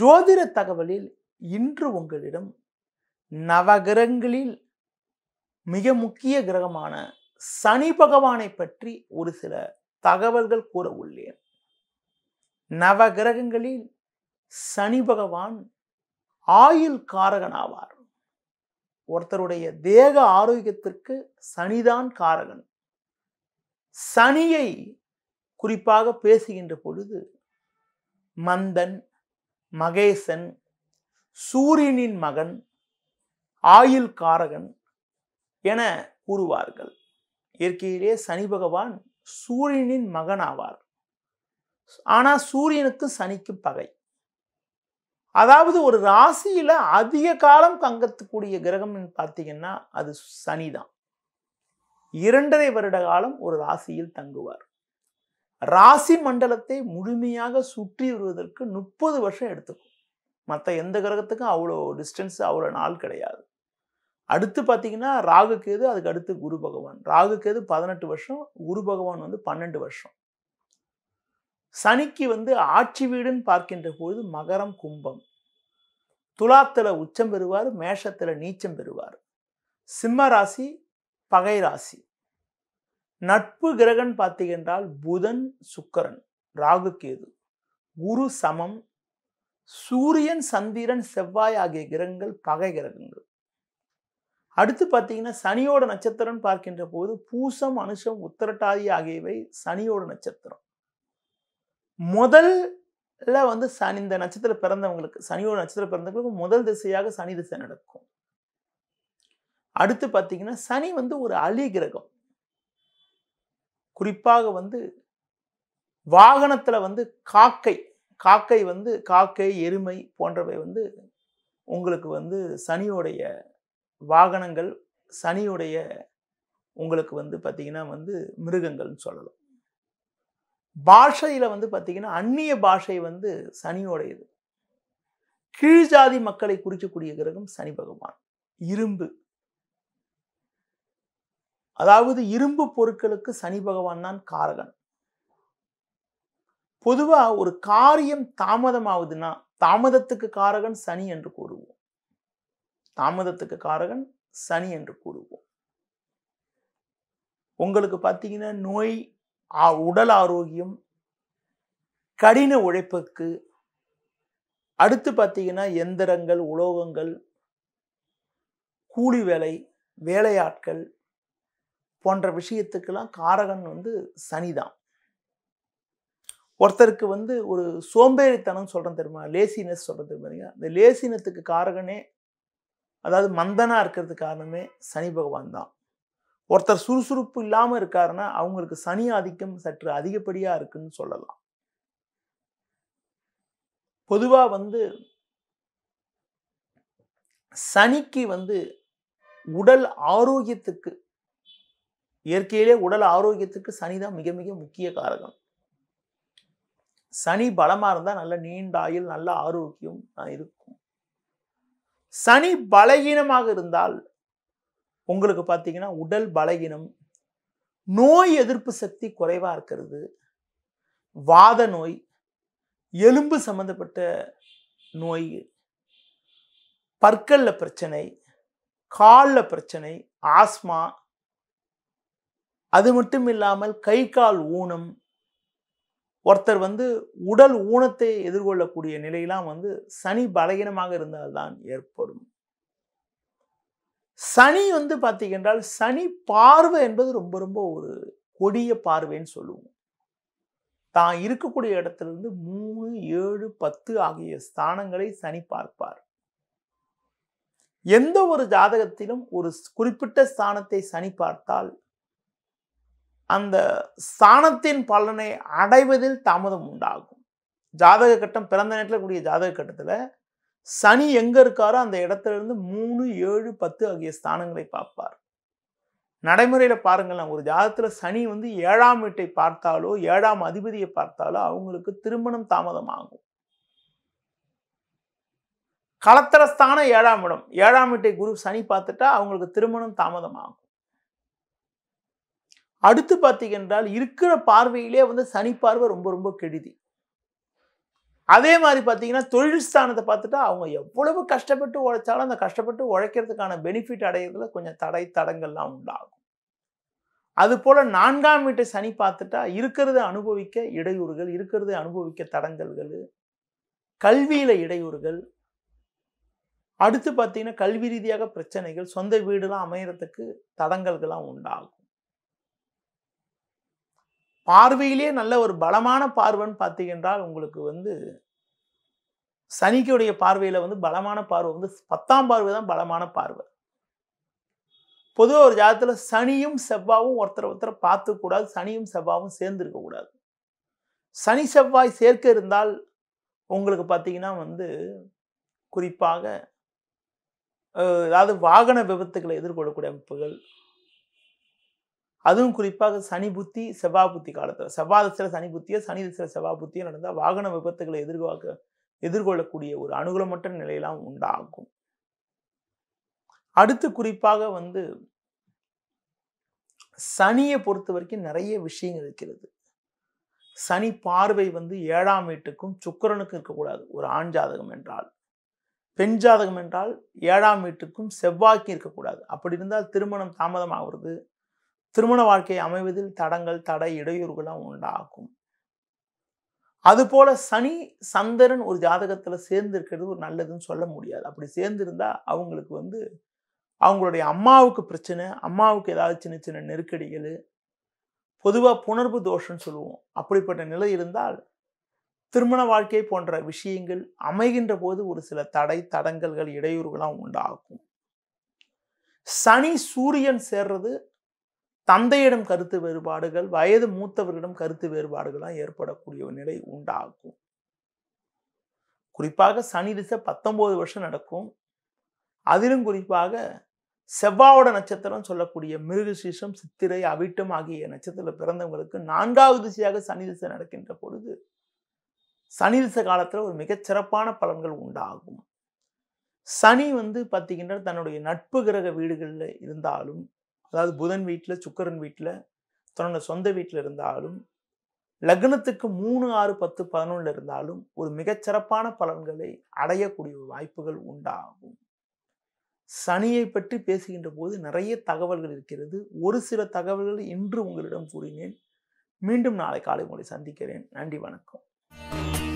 ஜோதிட தகவலில் இன்று உங்களிடம் நவகிரகங்களில் மிக முக்கிய கிரகமான சனி பகவானை பற்றி ஒரு சில தகவல்கள் கூற உள்ளேன் நவகிரகங்களில் சனி பகவான் ஆயுள் காரகனாவார் ஆவார் ஒருத்தருடைய தேக ஆரோக்கியத்திற்கு சனிதான் காரகன் சனியை குறிப்பாக பேசுகின்ற பொழுது மந்தன் மகேசன் சூரியனின் மகன் ஆயுள் காரகன் என கூறுவார்கள் இயற்கையிலே சனி பகவான் சூரியனின் மகன் ஆவார் ஆனால் சூரியனுக்கு சனிக்கு பகை அதாவது ஒரு ராசியில் அதிக காலம் தங்கத்துக்கூடிய கிரகம்னு பார்த்தீங்கன்னா அது சனி தான் இரண்டரை வருட காலம் ஒரு ராசியில் தங்குவார் ராசி மண்டலத்தை முழுமையாக சுற்றி வருவதற்கு முப்பது வருஷம் எடுத்துக்கும் மற்ற எந்த கிரகத்துக்கும் அவ்வளோ டிஸ்டன்ஸ் அவ்வளோ நாள் கிடையாது அடுத்து பார்த்தீங்கன்னா ராகு கேது அதுக்கு அடுத்து குரு பகவான் ராகு கேது பதினெட்டு வருஷம் குரு பகவான் வந்து பன்னெண்டு வருஷம் சனிக்கு வந்து ஆட்சி வீடுன்னு பார்க்கின்ற பொழுது மகரம் கும்பம் துலாத்தில் உச்சம் பெறுவார் மேஷத்தில் நீச்சம் பெறுவார் சிம்ம ராசி பகை ராசி நட்பு கிரகன் பார்த்தீங்கன்றால் புதன் சுக்கரன் ராகு கேது குரு சமம் சூரியன் சந்திரன் செவ்வாய் ஆகிய கிரகங்கள் பகை கிரகங்கள் அடுத்து பார்த்தீங்கன்னா சனியோட நட்சத்திரம் பார்க்கின்ற போது பூசம் அனுஷம் உத்தரட்டாதி ஆகியவை சனியோட நட்சத்திரம் முதல்ல வந்து சனி இந்த நட்சத்திரம் பிறந்தவங்களுக்கு சனியோட நட்சத்திரம் பிறந்தவங்களுக்கு முதல் திசையாக சனி திசை நடக்கும் அடுத்து பார்த்தீங்கன்னா சனி வந்து ஒரு அலி கிரகம் குறிப்பாக வந்து வாகனத்தில் வந்து காக்கை காக்கை வந்து காக்கை எருமை போன்றவை வந்து உங்களுக்கு வந்து சனியோடைய வாகனங்கள் சனியுடைய உங்களுக்கு வந்து பார்த்திங்கன்னா வந்து மிருகங்கள்னு சொல்லலாம் பாஷையில் வந்து பார்த்திங்கன்னா அந்நிய பாஷை வந்து சனியோடையது கீழ்ஜாதி மக்களை குறிக்கக்கூடிய கிரகம் சனி பகவான் இரும்பு அதாவது இரும்பு பொருட்களுக்கு சனி பகவான் தான் காரகன் பொதுவாக ஒரு காரியம் தாமதமாகுதுன்னா தாமதத்துக்கு காரகன் சனி என்று கூறுவோம் தாமதத்துக்கு காரகன் சனி என்று கூறுவோம் உங்களுக்கு பார்த்தீங்கன்னா நோய் உடல் ஆரோக்கியம் கடின உழைப்புக்கு அடுத்து பார்த்தீங்கன்னா எந்திரங்கள் உலோகங்கள் கூலி வேலை வேலையாட்கள் போன்ற விஷயத்துக்கெல்லாம் காரகன் வந்து சனிதான் ஒருத்தருக்கு வந்து ஒரு சோம்பேறித்தனம் சொல்கிறேன் தெரியுமா லேசினஸ் சொல்கிறது தெரியுமா இந்த லேசினத்துக்கு காரகனே அதாவது மந்தனாக இருக்கிறதுக்கு காரணமே சனி பகவான் தான் ஒருத்தர் சுறுசுறுப்பு இல்லாமல் இருக்காருன்னா அவங்களுக்கு சனி ஆதிக்கம் சற்று அதிகப்படியாக இருக்குன்னு சொல்லலாம் பொதுவாக வந்து சனிக்கு வந்து உடல் ஆரோக்கியத்துக்கு இயற்கையிலே உடல் ஆரோக்கியத்துக்கு சனி தான் மிக மிக முக்கிய காரகம் சனி பலமாக இருந்தால் நல்ல நீண்ட ஆயுள் நல்ல ஆரோக்கியம் இருக்கும் சனி பலகீனமாக இருந்தால் உங்களுக்கு பார்த்தீங்கன்னா உடல் பலகீனம் நோய் எதிர்ப்பு சக்தி குறைவாக இருக்கிறது வாத நோய் எலும்பு சம்மந்தப்பட்ட நோய் பற்களில் பிரச்சனை காலில் பிரச்சனை ஆஸ்மா அது மட்டும் இல்லாமல் கை கால் ஊனம் ஒருத்தர் வந்து உடல் ஊனத்தை எதிர்கொள்ளக்கூடிய நிலையெல்லாம் வந்து சனி பலகீனமாக இருந்தால்தான் தான் ஏற்படும் சனி வந்து பார்த்தீங்கன்றால் சனி பார்வை என்பது ரொம்ப ரொம்ப ஒரு கொடிய பார்வைன்னு சொல்லுவோம் தான் இருக்கக்கூடிய இடத்திலிருந்து மூணு ஏழு பத்து ஆகிய ஸ்தானங்களை சனி பார்ப்பார் எந்த ஒரு ஜாதகத்திலும் ஒரு குறிப்பிட்ட ஸ்தானத்தை சனி பார்த்தால் அந்த ஸ்தானத்தின் பலனை அடைவதில் தாமதம் உண்டாகும் ஜாதக கட்டம் பிறந்த நேரத்தில் கூடிய ஜாதக கட்டத்தில் சனி எங்கே இருக்காரோ அந்த இடத்துலேருந்து மூணு ஏழு பத்து ஆகிய ஸ்தானங்களை பார்ப்பார் நடைமுறையில் பாருங்களேன் ஒரு ஜாதகத்தில் சனி வந்து ஏழாம் வீட்டை பார்த்தாலோ ஏழாம் அதிபதியை பார்த்தாலோ அவங்களுக்கு திருமணம் தாமதமாகும் கலத்தரஸ்தான ஏழாம் இடம் ஏழாம் வீட்டை குரு சனி பார்த்துட்டா அவங்களுக்கு திருமணம் தாமதமாகும் அடுத்து பார்த்தீங்கன்றால் இருக்கிற பார்வையிலே வந்து சனி பார்வை ரொம்ப ரொம்ப கெடுதி அதே மாதிரி பார்த்தீங்கன்னா தொழில் ஸ்தானத்தை பார்த்துட்டா அவங்க எவ்வளவு கஷ்டப்பட்டு உழைச்சாலும் அந்த கஷ்டப்பட்டு உழைக்கிறதுக்கான பெனிஃபிட் அடையிறதுல கொஞ்சம் தடை தடங்கள்லாம் உண்டாகும் அதுபோல் நான்காம் வீட்டை சனி பார்த்துட்டா இருக்கிறத அனுபவிக்க இடையூறுகள் இருக்கிறத அனுபவிக்க தடங்கல்கள் கல்வியில் இடையூறுகள் அடுத்து பார்த்தீங்கன்னா கல்வி ரீதியாக பிரச்சனைகள் சொந்த வீடுலாம் அமையறதுக்கு தடங்கல்கள்லாம் உண்டாகும் பார்வையிலே நல்ல ஒரு பலமான பார்வைன்னு பார்த்தீங்கன்றால் உங்களுக்கு வந்து சனிக்குடைய பார்வையில் வந்து பலமான பார்வை வந்து பத்தாம் பார்வை தான் பலமான பார்வை பொதுவாக ஒரு ஜாதத்தில் சனியும் செவ்வாவும் ஒருத்தர் ஒருத்தர் பார்த்துக்கூடாது சனியும் செவ்வாவும் சேர்ந்துருக்கக்கூடாது சனி செவ்வாய் சேர்க்க இருந்தால் உங்களுக்கு பார்த்தீங்கன்னா வந்து குறிப்பாக அதாவது வாகன விபத்துக்களை எதிர்கொள்ளக்கூடிய அமைப்புகள் அதுவும் குறிப்பாக சனி புத்தி செவ்வா புத்தி காலத்தில் செவ்வா சனி புத்தியோ சனி தசில செவ்வா புத்தியோ நடந்தால் வாகன விபத்துகளை எதிர்பார்க்க எதிர்கொள்ளக்கூடிய ஒரு அனுகூலமற்ற நிலையெல்லாம் உண்டாகும் அடுத்து குறிப்பாக வந்து சனியை பொறுத்த வரைக்கும் நிறைய விஷயங்கள் இருக்கிறது சனி பார்வை வந்து ஏழாம் வீட்டுக்கும் சுக்கரனுக்கும் இருக்கக்கூடாது ஒரு ஆண் ஜாதகம் என்றால் பெண் ஜாதகம் என்றால் ஏழாம் வீட்டுக்கும் செவ்வாய்க்கும் இருக்கக்கூடாது அப்படி இருந்தால் திருமணம் தாமதமாகிறது திருமண வாழ்க்கை அமைவதில் தடங்கள் தடை இடையூறுகளாக உண்டாகும் அதுபோல சனி சந்திரன் ஒரு ஜாதகத்தில் சேர்ந்திருக்கிறது ஒரு நல்லதுன்னு சொல்ல முடியாது அப்படி சேர்ந்திருந்தா அவங்களுக்கு வந்து அவங்களுடைய அம்மாவுக்கு பிரச்சனை அம்மாவுக்கு ஏதாவது சின்ன சின்ன நெருக்கடிகள் பொதுவாக புணர்வு தோஷம்னு சொல்லுவோம் அப்படிப்பட்ட நிலை இருந்தால் திருமண வாழ்க்கை போன்ற விஷயங்கள் அமைகின்ற போது ஒரு சில தடை தடங்கல்கள் இடையூறுகளாக உண்டாகும் சனி சூரியன் சேர்றது தந்தையிடம் கருத்து வேறுபாடுகள் வயது மூத்தவர்களிடம் கருத்து வேறுபாடுகள்லாம் ஏற்படக்கூடிய ஒரு நிலை உண்டாகும் குறிப்பாக சனி திசை பத்தொம்போது வருஷம் நடக்கும் அதிலும் குறிப்பாக செவ்வாவோட நட்சத்திரம் சொல்லக்கூடிய மிருகசீஷம் சித்திரை அவிட்டம் ஆகிய நட்சத்திர பிறந்தவங்களுக்கு நான்காவது திசையாக சனி திசை நடக்கின்ற பொழுது சனி திசை காலத்தில் ஒரு மிகச் சிறப்பான பலன்கள் உண்டாகும் சனி வந்து பார்த்திங்கன்னா தன்னுடைய நட்பு கிரக வீடுகளில் இருந்தாலும் அதாவது புதன் வீட்டில் சுக்கரன் வீட்டில் தன்னோட சொந்த வீட்டில் இருந்தாலும் லக்னத்துக்கு மூணு ஆறு பத்து பதினொன்றில் இருந்தாலும் ஒரு மிகச்சிறப்பான பலன்களை அடையக்கூடிய வாய்ப்புகள் உண்டாகும் சனியை பற்றி பேசுகின்ற போது நிறைய தகவல்கள் இருக்கிறது ஒரு சில தகவல்கள் இன்று உங்களிடம் கூறினேன் மீண்டும் நாளை காலை உங்களை சந்திக்கிறேன் நன்றி வணக்கம்